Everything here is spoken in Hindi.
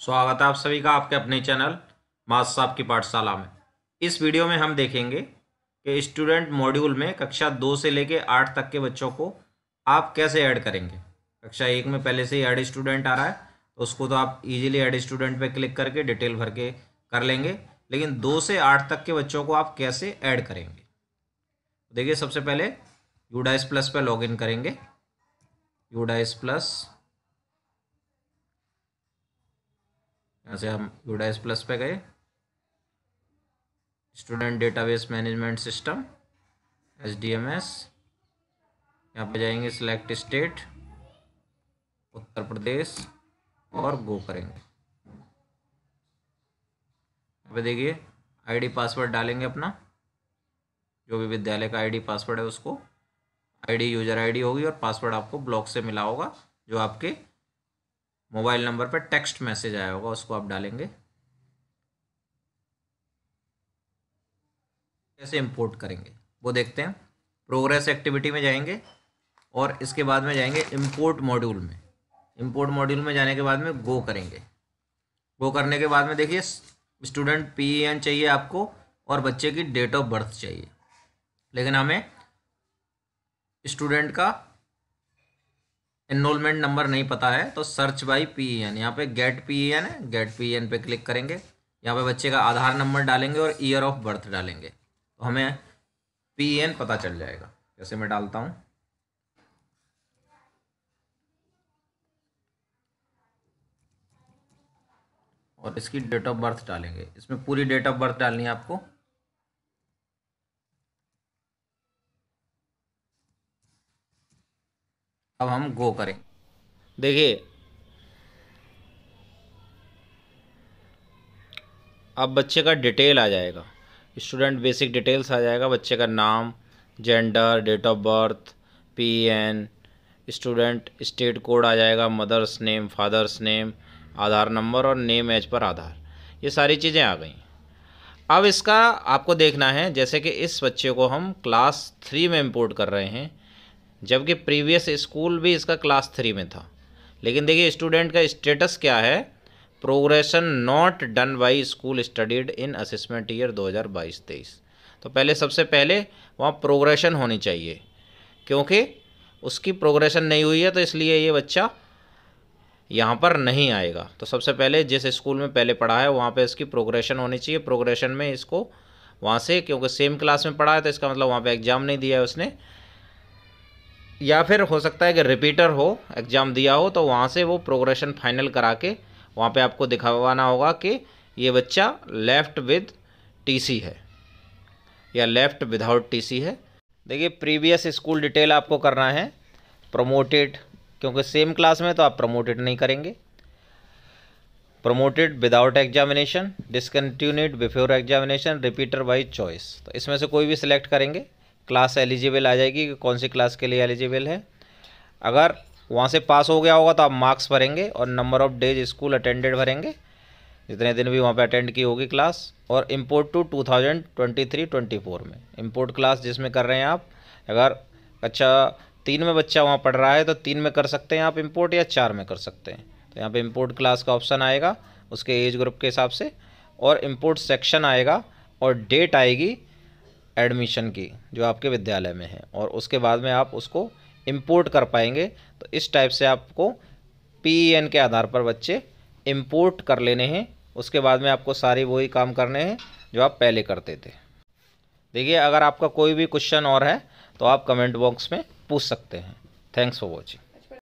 स्वागत है आप सभी का आपके अपने चैनल माज साहब की पाठशाला में इस वीडियो में हम देखेंगे कि स्टूडेंट मॉड्यूल में कक्षा दो से लेके आठ तक के बच्चों को आप कैसे ऐड करेंगे कक्षा एक में पहले से ही ऐड स्टूडेंट आ रहा है तो उसको तो आप इजीली ऐड स्टूडेंट पे क्लिक करके डिटेल भर के कर लेंगे लेकिन दो से आठ तक के बच्चों को आप कैसे ऐड करेंगे देखिए सबसे पहले यूडाइस प्लस पर लॉग करेंगे यूडाइस प्लस यहाँ से हम यूडाइस प्लस पे गए student database management system S D M S यहाँ पर जाएंगे सिलेक्ट स्टेट उत्तर प्रदेश और गो करेंगे यहाँ पे देखिए आईडी पासवर्ड डालेंगे अपना जो भी विद्यालय का आईडी पासवर्ड है उसको आईडी यूजर आईडी होगी और पासवर्ड आपको ब्लॉक से मिला होगा जो आपके मोबाइल नंबर पर टेक्स्ट मैसेज आया होगा उसको आप डालेंगे कैसे इंपोर्ट करेंगे वो देखते हैं प्रोग्रेस एक्टिविटी में जाएंगे और इसके बाद में जाएंगे इंपोर्ट मॉड्यूल में इंपोर्ट मॉड्यूल में जाने के बाद में गो करेंगे गो करने के बाद में देखिए स्टूडेंट पी एन चाहिए आपको और बच्चे की डेट ऑफ बर्थ चाहिए लेकिन हमें स्टूडेंट का इनरोलमेंट नंबर नहीं पता है तो सर्च बाई पी एन यहाँ पे गेट पी एन है गेट पी एन पे क्लिक करेंगे यहाँ पे बच्चे का आधार नंबर डालेंगे और ईयर ऑफ बर्थ डालेंगे तो हमें पी एन e पता चल जाएगा जैसे मैं डालता हूँ और इसकी डेट ऑफ बर्थ डालेंगे इसमें पूरी डेट ऑफ बर्थ डालनी है आपको अब हम गो करें देखिए अब बच्चे का डिटेल आ जाएगा स्टूडेंट बेसिक डिटेल्स आ जाएगा बच्चे का नाम gender date of birth P N student state code आ जाएगा mother's name father's name Aadhaar number और नेम एज पर आधार ये सारी चीज़ें आ गई अब इसका आपको देखना है जैसे कि इस बच्चे को हम क्लास थ्री में इम्पोर्ट कर रहे हैं जबकि प्रीवियस स्कूल भी इसका क्लास थ्री में था लेकिन देखिए स्टूडेंट का स्टेटस क्या है progression not done by school studied in assessment year 2022-23 तो पहले सबसे पहले वहाँ प्रोग्रेशन होनी चाहिए क्योंकि उसकी प्रोग्रेशन नहीं हुई है तो इसलिए ये बच्चा यहाँ पर नहीं आएगा तो सबसे पहले जिस स्कूल में पहले पढ़ा है वहाँ पे इसकी प्रोग्रेशन होनी चाहिए प्रोग्रेशन में इसको वहाँ से क्योंकि सेम क्लास में पढ़ा है तो इसका मतलब वहाँ पे एग्ज़ाम नहीं दिया है उसने या फिर हो सकता है कि रिपीटर हो एग्ज़ाम दिया हो तो वहाँ से वो प्रोग्रेशन फाइनल करा के वहाँ पे आपको दिखावाना होगा कि ये बच्चा लेफ़्ट विद टीसी है या लेफ़्ट विदाउट टीसी है देखिए प्रीवियस स्कूल डिटेल आपको करना है प्रमोटेड क्योंकि सेम क्लास में तो आप प्रमोटेड नहीं करेंगे promoted without examination discontinued before examination repeater by choice तो इसमें से कोई भी सिलेक्ट करेंगे क्लास एलिजिबल आ जाएगी कि कौन सी क्लास के लिए एलिजिबल है अगर वहाँ से पास हो गया होगा तो आप मार्क्स भरेंगे और number of days school attended भरेंगे जितने दिन भी वहाँ पे अटेंड की होगी क्लास और इम्पोर्ट टू 2023-24 में इम्पोर्ट क्लास जिसमें कर रहे हैं आप अगर अच्छा तीन में बच्चा वहाँ पढ़ रहा है तो तीन में कर सकते हैं आप इम्पोर्ट या चार में कर सकते हैं तो यहाँ पे इम्पोर्ट क्लास का ऑप्शन आएगा उसके एज ग्रुप के हिसाब से और इम्पोर्ट सेक्शन आएगा और डेट आएगी एडमिशन की जो आपके विद्यालय में है और उसके बाद में आप उसको इम्पोर्ट कर पाएंगे तो इस टाइप से आपको पी e के आधार पर बच्चे इम्पोर्ट कर लेने हैं उसके बाद में आपको सारे वही काम करने हैं जो आप पहले करते थे देखिए अगर आपका कोई भी क्वेश्चन और है तो आप कमेंट बॉक्स में पूछ सकते हैं थैंक्स फॉर वॉचिंग